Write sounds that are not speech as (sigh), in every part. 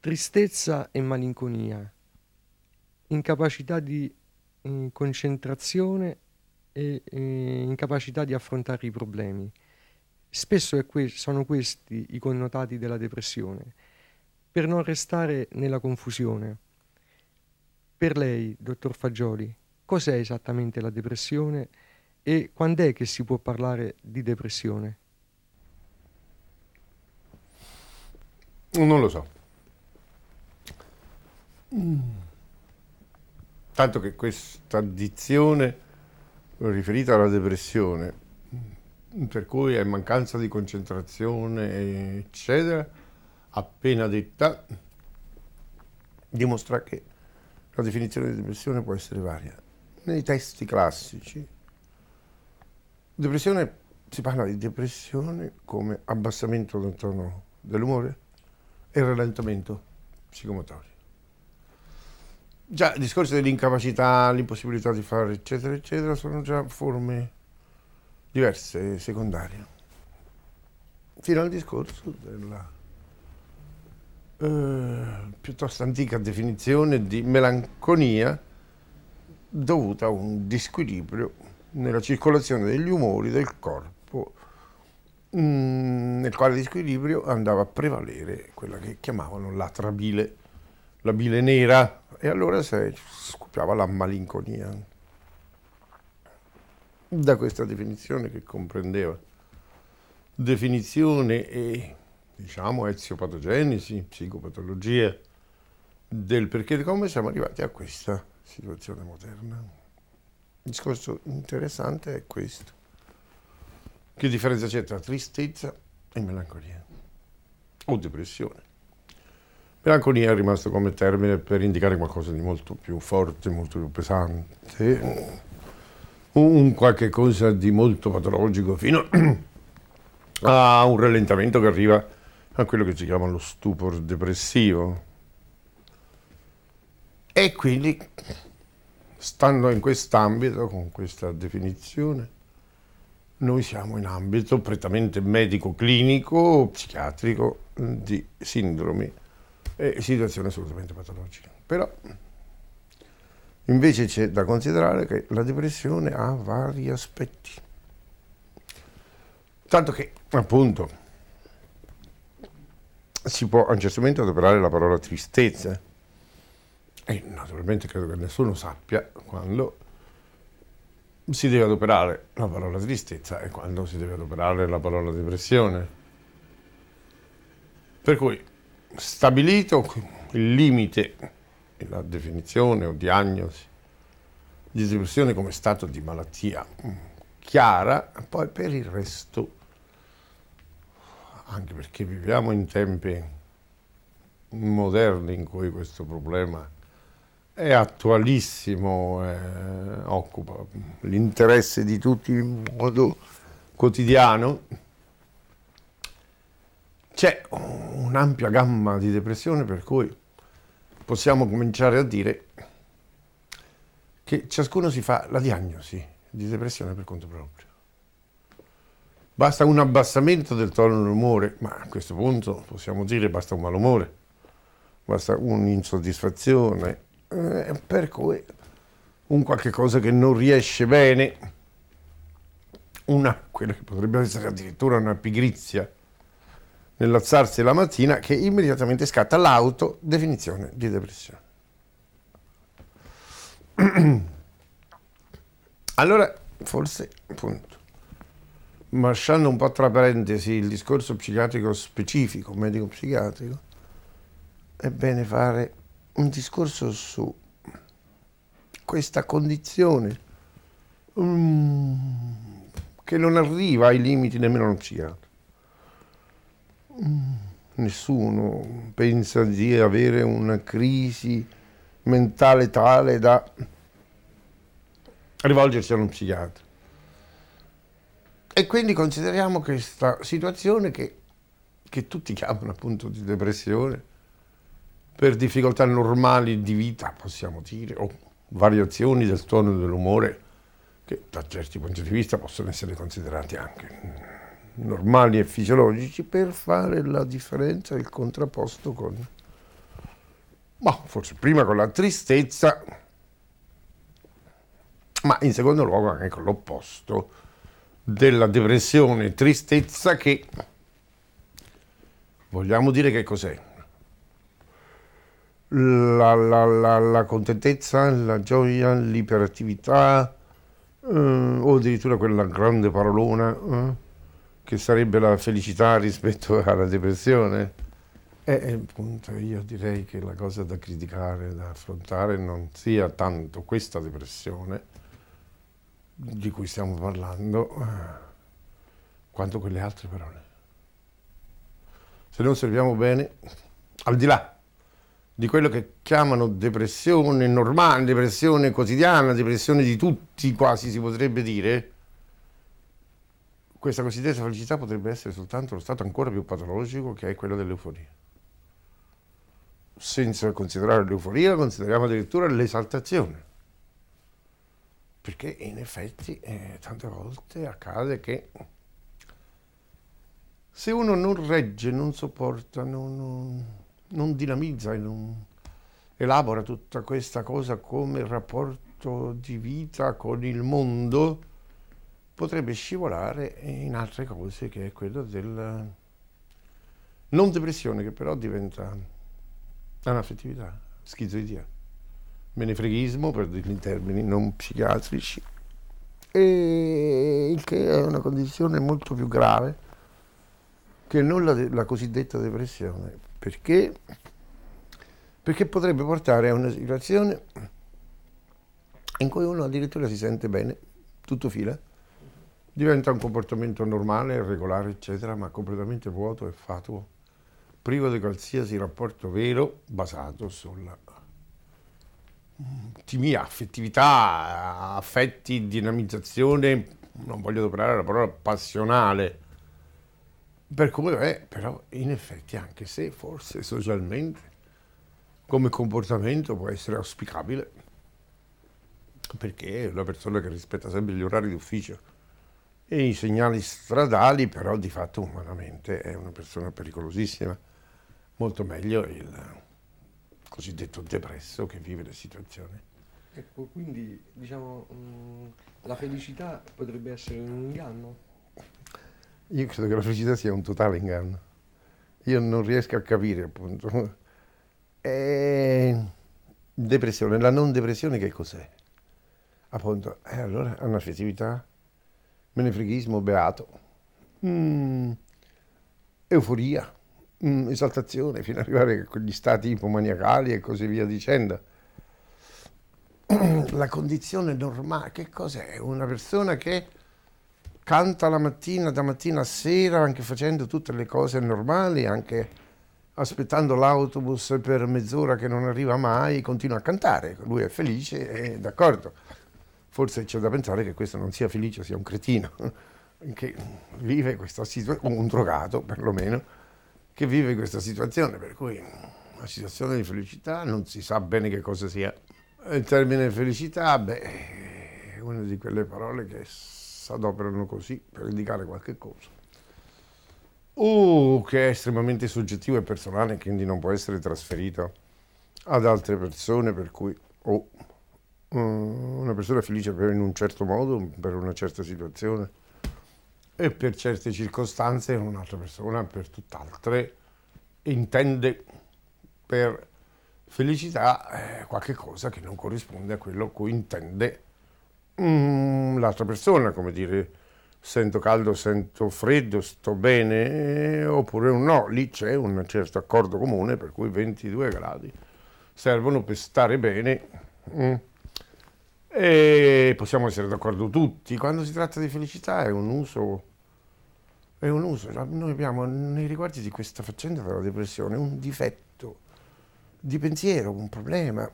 tristezza e malinconia, incapacità di eh, concentrazione e eh, incapacità di affrontare i problemi. Spesso que- sono questi i connotati della depressione, per non restare nella confusione. Per lei, dottor Fagioli, cos'è esattamente la depressione e quando è che si può parlare di depressione? Non lo so. Tanto che questa addizione riferita alla depressione, per cui è mancanza di concentrazione, eccetera, appena detta, dimostra che la definizione di depressione può essere varia. Nei testi classici, depressione, si parla di depressione come abbassamento del tono dell'umore e rallentamento psicomotorio. Già, il discorso dell'incapacità, l'impossibilità di fare, eccetera, eccetera, sono già forme diverse, secondarie. Fino al discorso della eh, piuttosto antica definizione di melanconia dovuta a un disquilibrio nella circolazione degli umori del corpo, mh, mm, nel quale disquilibrio andava a prevalere quella che chiamavano la trabile la bile nera e allora se, scoppiava la malinconia. Da questa definizione che comprendeva definizione e diciamo eziopatogenesi, psicopatologia del perché e come siamo arrivati a questa situazione moderna. Il discorso interessante è questo. Che differenza c'è tra tristezza e melanconia o depressione? Melanconia è rimasto come termine per indicare qualcosa di molto più forte, molto più pesante, un qualche cosa di molto patologico fino (clears throat) a un rallentamento che arriva a quello che si chiama lo stupor depressivo. E quindi, stando in quest'ambito, con questa definizione, noi siamo in ambito prettamente medico-clinico, psichiatrico di sindromi eh, situazione assolutamente patologica. Però invece c'è da considerare che la depressione ha vari aspetti. Tanto che appunto si può a un certo momento adoperare la parola tristezza e naturalmente credo che nessuno sappia quando si deve adoperare la parola tristezza e quando si deve adoperare la parola depressione. Per cui stabilito il limite la definizione o diagnosi di depressione come stato di malattia chiara, poi per il resto, anche perché viviamo in tempi moderni in cui questo problema è attualissimo, eh, occupa l'interesse di tutti in modo quotidiano, c'è un'ampia gamma di depressione per cui possiamo cominciare a dire che ciascuno si fa la diagnosi di depressione per conto proprio. Basta un abbassamento del tono dell'umore, ma a questo punto possiamo dire basta un malumore, basta un'insoddisfazione, eh, per cui un qualche cosa che non riesce bene, una, quella che potrebbe essere addirittura una pigrizia, nell'alzarsi la mattina che immediatamente scatta l'autodefinizione di depressione. (clears throat) Allora, forse, appunto, lasciando un po' tra parentesi il discorso psichiatrico specifico, medico-psichiatrico, è bene fare un discorso su questa condizione um, che non arriva ai limiti nemmeno uno psichiatra Mm, nessuno pensa di avere una crisi mentale tale da rivolgersi a uno psichiatra. E quindi consideriamo questa situazione che, che tutti chiamano appunto di depressione, per difficoltà normali di vita, possiamo dire, o variazioni del tono dell'umore, che da certi punti di vista possono essere considerati anche mm, normali e fisiologici per fare la differenza, il contrapposto con, Ma forse prima con la tristezza, ma in secondo luogo anche con l'opposto della depressione tristezza che vogliamo dire che cos'è? La, la, la, la, contentezza, la gioia, l'iperattività, eh, o addirittura quella grande parolona. Eh? che sarebbe la felicità rispetto (laughs) alla depressione? Eh, eh, appunto io direi che la cosa da criticare, da affrontare non sia tanto questa depressione di cui stiamo parlando, eh, quanto quelle altre parole. Se non serviamo bene, al di là di quello che chiamano depressione normale, depressione quotidiana, depressione di tutti quasi si potrebbe dire, questa cosiddetta felicità potrebbe essere soltanto lo stato ancora più patologico che è quello dell'euforia. Senza considerare l'euforia, consideriamo addirittura l'esaltazione. Perché in effetti eh, tante volte accade che se uno non regge, non sopporta, non, non, non dinamizza e non elabora tutta questa cosa come rapporto di vita con il mondo, potrebbe scivolare in altre cose che è quello del non depressione che però diventa anaffettività, schizoidia, menefreghismo per dirli in termini non psichiatrici, e che è una condizione molto più grave che non la, la cosiddetta depressione, perché? perché potrebbe portare a una situazione in cui uno addirittura si sente bene, tutto fila, diventa un comportamento normale, regolare, eccetera, ma completamente vuoto e fatuo, privo di qualsiasi rapporto vero basato sulla mm, timia, affettività, affetti, dinamizzazione, non voglio adoperare la parola passionale, per come è, però in effetti anche se forse socialmente come comportamento può essere auspicabile, perché è una persona che rispetta sempre gli orari d'ufficio, e i segnali stradali, però di fatto umanamente è una persona pericolosissima. Molto meglio il cosiddetto depresso che vive la situazione. Ecco, quindi diciamo mh, mm, la felicità potrebbe essere un inganno? Io credo che la felicità sia un totale inganno. Io non riesco a capire appunto. E... Depressione, la non depressione che cos'è? Appunto, eh, allora è una festività benefreghismo, beato, mm, euforia, mm, esaltazione, fino ad arrivare a quegli stati ipomaniacali e così via dicendo. (clears throat) La condizione normale, che cos'è? Una persona che canta la mattina, da mattina a sera, anche facendo tutte le cose normali, anche aspettando l'autobus per mezz'ora che non arriva mai, continua a cantare, lui è felice, è d'accordo forse c'è da pensare che questo non sia felice, sia un cretino, (laughs) che vive questa situazione, un drogato perlomeno, che vive questa situazione, per cui una situazione di felicità non si sa bene che cosa sia. Il termine felicità, beh, è una di quelle parole che si adoperano così per indicare qualche cosa. O uh, che è estremamente soggettivo e personale, quindi non può essere trasferito ad altre persone, per cui... Oh, Mm, una persona felice per in un certo modo, per una certa situazione e per certe circostanze un'altra persona per tutt'altre intende per felicità eh, qualche cosa che non corrisponde a quello a cui intende mm, l'altra persona, come dire sento caldo, sento freddo, sto bene, oppure no, lì c'è un certo accordo comune per cui 22 gradi servono per stare bene. Mm e possiamo essere d'accordo tutti, quando si tratta di felicità è un uso, è un uso. Cioè, noi abbiamo nei riguardi di questa faccenda della depressione un difetto di pensiero, un problema,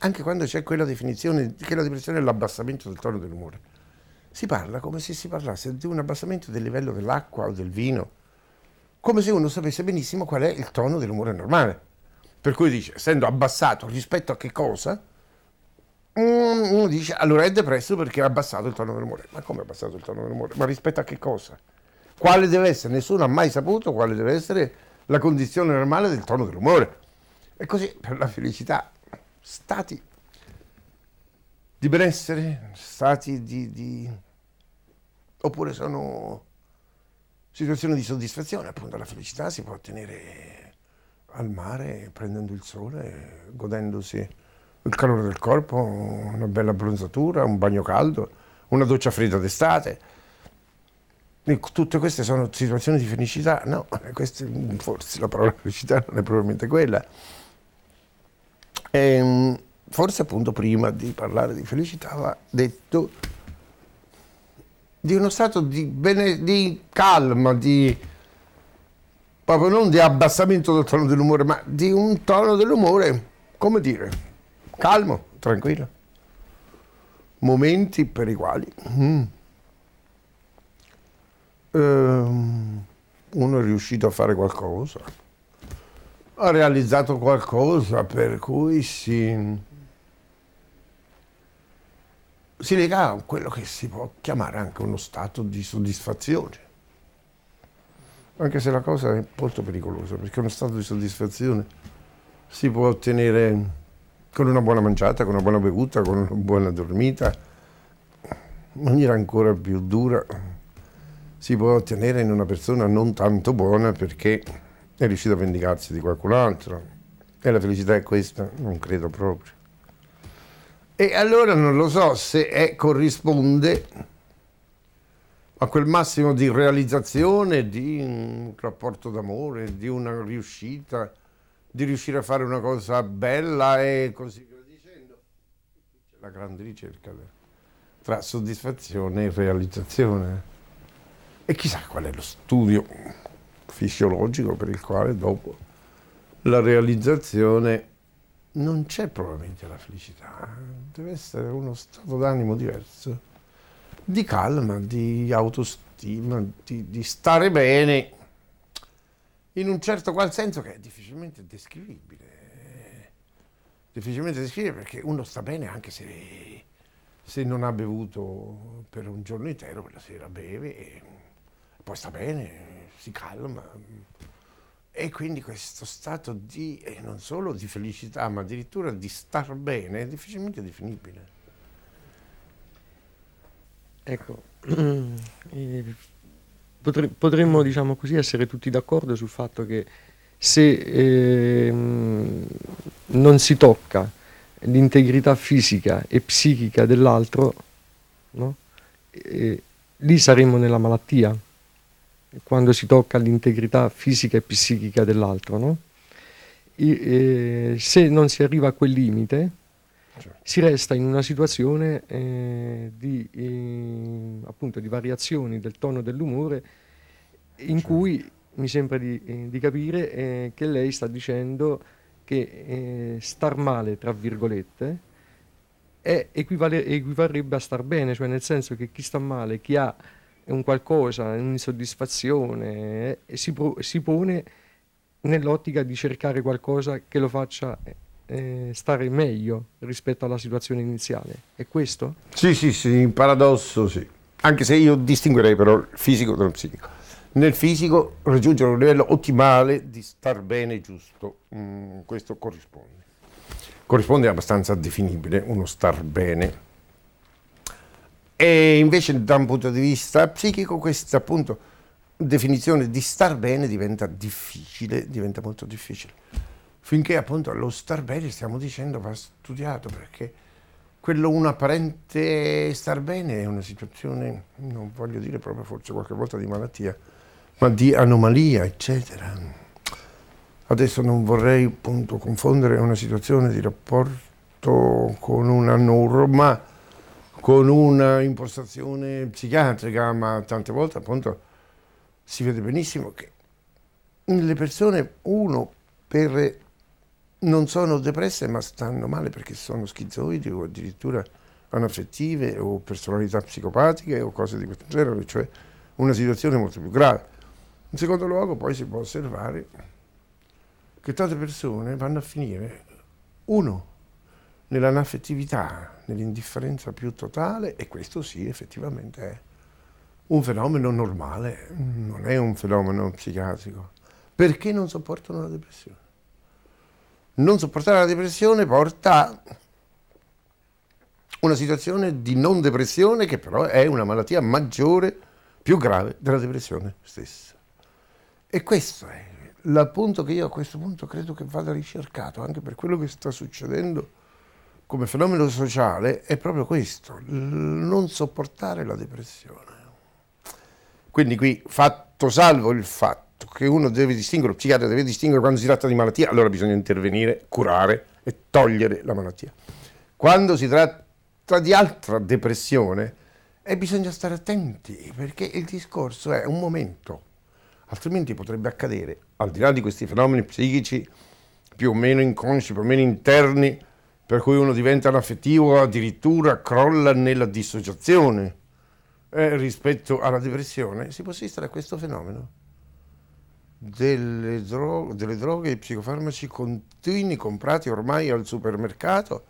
anche quando c'è quella definizione che la depressione è l'abbassamento del tono dell'umore. Si parla come se si parlasse di un abbassamento del livello dell'acqua o del vino, come se uno sapesse benissimo qual è il tono dell'umore normale. Per cui dice, essendo abbassato rispetto a che cosa? uno dice allora è depresso perché ha abbassato il tono dell'umore. Ma come ha abbassato il tono dell'umore? Ma rispetto a che cosa? Quale deve essere? Nessuno ha mai saputo quale deve essere la condizione normale del tono dell'umore. E così per la felicità, stati di benessere, stati di, di... oppure sono situazioni di soddisfazione, appunto la felicità si può ottenere al mare, prendendo il sole, godendosi il calore del corpo, una bella abbronzatura, un bagno caldo, una doccia fredda d'estate. tutte queste sono situazioni di felicità, no, (laughs) queste, forse la parola felicità non è probabilmente quella. E, ehm, forse appunto prima di parlare di felicità va detto di uno stato di, bene, di calma, di, proprio non di abbassamento del tono dell'umore, ma di un tono dell'umore, come dire, calmo, tranquillo. Momenti per i quali mm, ehm, uno è riuscito a fare qualcosa, ha realizzato qualcosa per cui si, si lega a quello che si può chiamare anche uno stato di soddisfazione. Anche se la cosa è molto pericolosa, perché uno stato di soddisfazione si può ottenere con una buona mangiata, con una buona bevuta, con una buona dormita, in maniera ancora più dura, si può ottenere in una persona non tanto buona perché è riuscita a vendicarsi di qualcun altro. E la felicità è questa? Non credo proprio. E allora non lo so se è, corrisponde a quel massimo di realizzazione di un rapporto d'amore, di una riuscita di riuscire a fare una cosa bella e così via dicendo. C'è la grande ricerca tra soddisfazione e realizzazione. E chissà qual è lo studio fisiologico per il quale dopo la realizzazione non c'è probabilmente la felicità, deve essere uno stato d'animo diverso, di calma, di autostima, di, di stare bene in un certo qual senso che è difficilmente descrivibile. Difficilmente descrivibile perché uno sta bene anche se, se non ha bevuto per un giorno intero, quella sera beve e poi sta bene, si calma. E quindi questo stato di, non solo di felicità, ma addirittura di star bene, è difficilmente definibile. Ecco, (clears throat) potre, potremmo, diciamo così, essere tutti d'accordo sul fatto che se eh, non si tocca l'integrità fisica e psichica dell'altro, no? eh, lì saremmo nella malattia, quando si tocca l'integrità fisica e psichica dell'altro. No? E, eh, se non si arriva a quel limite, Certo. si resta in una situazione eh, di, eh, appunto, di, variazioni del tono dell'umore in certo. cui mi sembra di, eh, di capire eh, che lei sta dicendo che eh, star male, tra virgolette, è, equivarrebbe a star bene, cioè nel senso che chi sta male, chi ha un qualcosa, un'insoddisfazione, eh, si, pro, si pone nell'ottica di cercare qualcosa che lo faccia eh, stare meglio rispetto alla situazione iniziale. È questo? Sì, sì, sì, in paradosso sì. Anche se io distinguerei però il fisico dal psichico. Nel fisico raggiungere un livello ottimale di star bene giusto, mm, questo corrisponde. Corrisponde abbastanza definibile uno star bene. E invece da un punto di vista psichico questa appunto definizione di star bene diventa difficile, diventa molto difficile finché appunto lo star bene stiamo dicendo va studiato perché quello un apparente star bene è una situazione, non voglio dire proprio forse qualche volta di malattia, ma di anomalia, eccetera. Adesso non vorrei appunto confondere una situazione di rapporto con una norma, con una impostazione psichiatrica, ma tante volte appunto si vede benissimo che le persone, uno per non sono depresse ma stanno male perché sono schizoidi o addirittura anaffettive o personalità psicopatiche o cose di questo genere, cioè una situazione molto più grave. In secondo luogo poi si può osservare che tante persone vanno a finire, uno, nell'anaffettività, nell'indifferenza più totale e questo sì effettivamente è un fenomeno normale, non è un fenomeno psichiatrico, perché non sopportano la depressione non sopportare la depressione porta una situazione di non depressione che però è una malattia maggiore, più grave della depressione stessa. E questo è l'appunto che io a questo punto credo che vada ricercato, anche per quello che sta succedendo come fenomeno sociale, è proprio questo, non sopportare la depressione. Quindi qui fatto salvo il fatto che uno deve distinguere, lo psichiatra deve distinguere quando si tratta di malattia, allora bisogna intervenire, curare e togliere la malattia. Quando si tratta di altra depressione, e eh, bisogna stare attenti perché il discorso è un momento, altrimenti potrebbe accadere, al di là di questi fenomeni psichici più o meno inconsci, più o meno interni, per cui uno diventa anaffettivo, addirittura crolla nella dissociazione eh, rispetto alla depressione, si può assistere a questo fenomeno delle, dro- delle droghe e psicofarmaci continui comprati ormai al supermercato.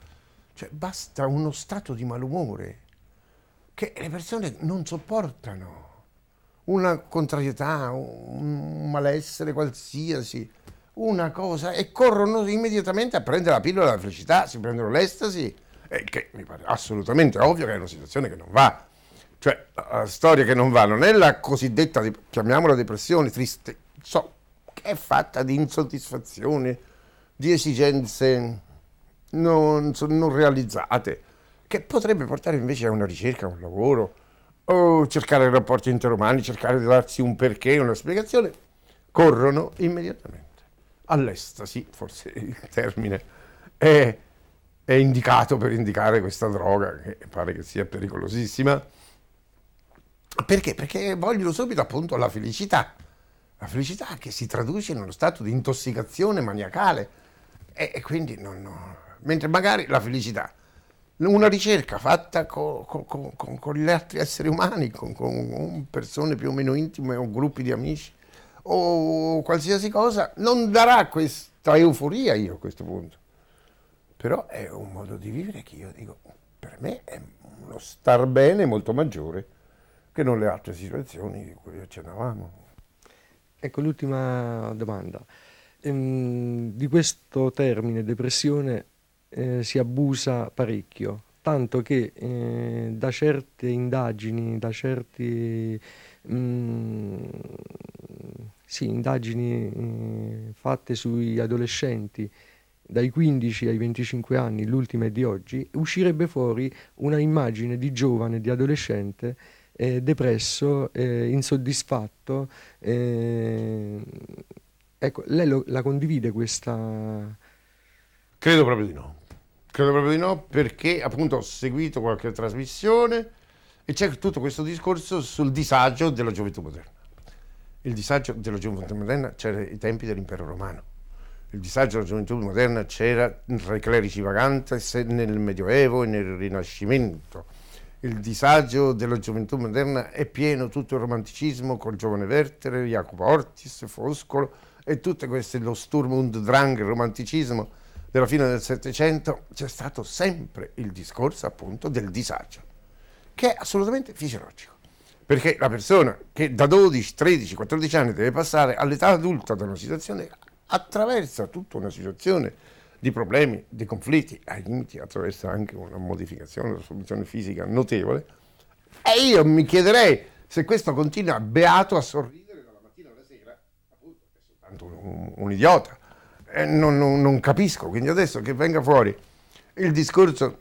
Cioè basta uno stato di malumore che le persone non sopportano. Una contrarietà, un malessere qualsiasi, una cosa, e corrono immediatamente a prendere la pillola della felicità, si prendono l'estasi, eh, che mi pare assolutamente ovvio che è una situazione che non va. Cioè, la storia che non va non è la cosiddetta, chiamiamola depressione, triste, so, che è fatta di insoddisfazione, di esigenze non, non realizzate, che potrebbe portare invece a una ricerca, a un lavoro, o cercare rapporti interumani, cercare di darsi un perché, una spiegazione, corrono immediatamente all'estasi, forse il termine è, è, indicato per indicare questa droga che pare che sia pericolosissima. Perché? Perché vogliono subito appunto la felicità. La felicità che si traduce in uno stato di intossicazione maniacale e, e quindi non, no. Mentre magari la felicità, una ricerca fatta co, co, co, con gli altri esseri umani, con, con persone più o meno intime o gruppi di amici o qualsiasi cosa, non darà questa euforia io a questo punto. Però è un modo di vivere che io dico, per me è uno star bene molto maggiore che non le altre situazioni di cui accennavamo. Ecco l'ultima domanda. Ehm, di questo termine depressione eh, si abusa parecchio, tanto che eh, da certe indagini, da certi mm, sì, indagini eh, fatte sui adolescenti dai 15 ai 25 anni, l'ultima è di oggi, uscirebbe fuori una immagine di giovane, di adolescente eh, depresso, eh, insoddisfatto. ecco, lei lo, la condivide questa... Credo proprio di no. Credo proprio di no perché appunto ho seguito qualche trasmissione e c'è tutto questo discorso sul disagio della gioventù moderna. Il disagio della gioventù moderna c'era ai tempi dell'impero romano. Il disagio della gioventù moderna c'era tra i clerici vagantes nel Medioevo e nel Rinascimento il disagio della gioventù moderna è pieno tutto il romanticismo con il giovane Werther, Jacopo Ortis, Foscolo e tutte queste, lo Sturm und Drang, il romanticismo della fine del Settecento, c'è stato sempre il discorso appunto del disagio, che è assolutamente fisiologico. Perché la persona che da 12, 13, 14 anni deve passare all'età adulta da una situazione attraversa tutta una situazione di problemi, di conflitti, ai limiti attraverso anche una modificazione della soluzione fisica notevole. E io mi chiederei se questo continua beato a sorridere dalla mattina alla sera, appunto, è soltanto un, un, un idiota. Non, non, non, capisco, quindi adesso che venga fuori il discorso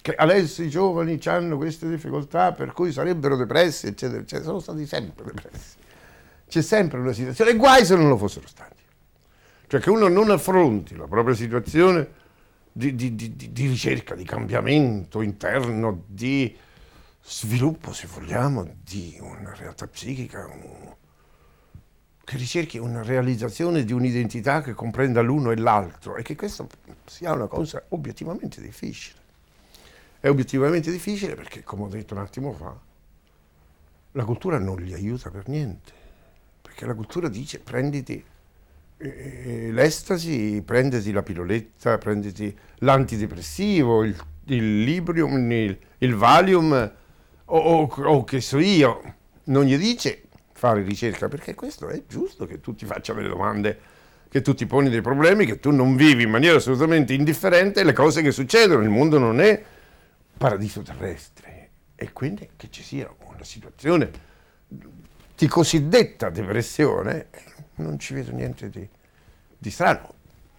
che adesso i giovani hanno queste difficoltà per cui sarebbero depressi, eccetera, eccetera, sono stati sempre depressi. C'è sempre una situazione, guai se non lo fossero stati. Cioè che uno non affronti la propria situazione di, di, di, di ricerca, di cambiamento interno, di sviluppo, se vogliamo, di una realtà psichica, un, che ricerchi una realizzazione di un'identità che comprenda l'uno e l'altro e che questa sia una cosa obiettivamente difficile. È obiettivamente difficile perché, come ho detto un attimo fa, la cultura non gli aiuta per niente, perché la cultura dice prenditi l'estasi, prenditi la pilloletta, prenditi l'antidepressivo, il, il Librium, il, il Valium o, o, o, che so io. Non gli dice fare ricerca perché questo è giusto che tu ti faccia delle domande, che tu ti poni dei problemi, che tu non vivi in maniera assolutamente indifferente le cose che succedono. Il mondo non è paradiso terrestre e quindi che ci sia una situazione di cosiddetta depressione non ci vedo niente di, di strano.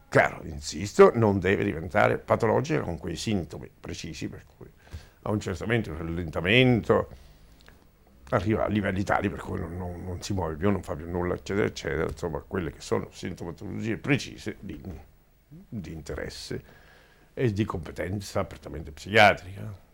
Chiaro, insisto, non deve diventare patologica con quei sintomi precisi per cui ha un certo momento un rallentamento, arriva a livelli tali per cui non, non, non, si muove più, non fa più nulla, eccetera, eccetera, insomma quelle che sono sintomatologie precise di, di interesse e di competenza prettamente psichiatrica.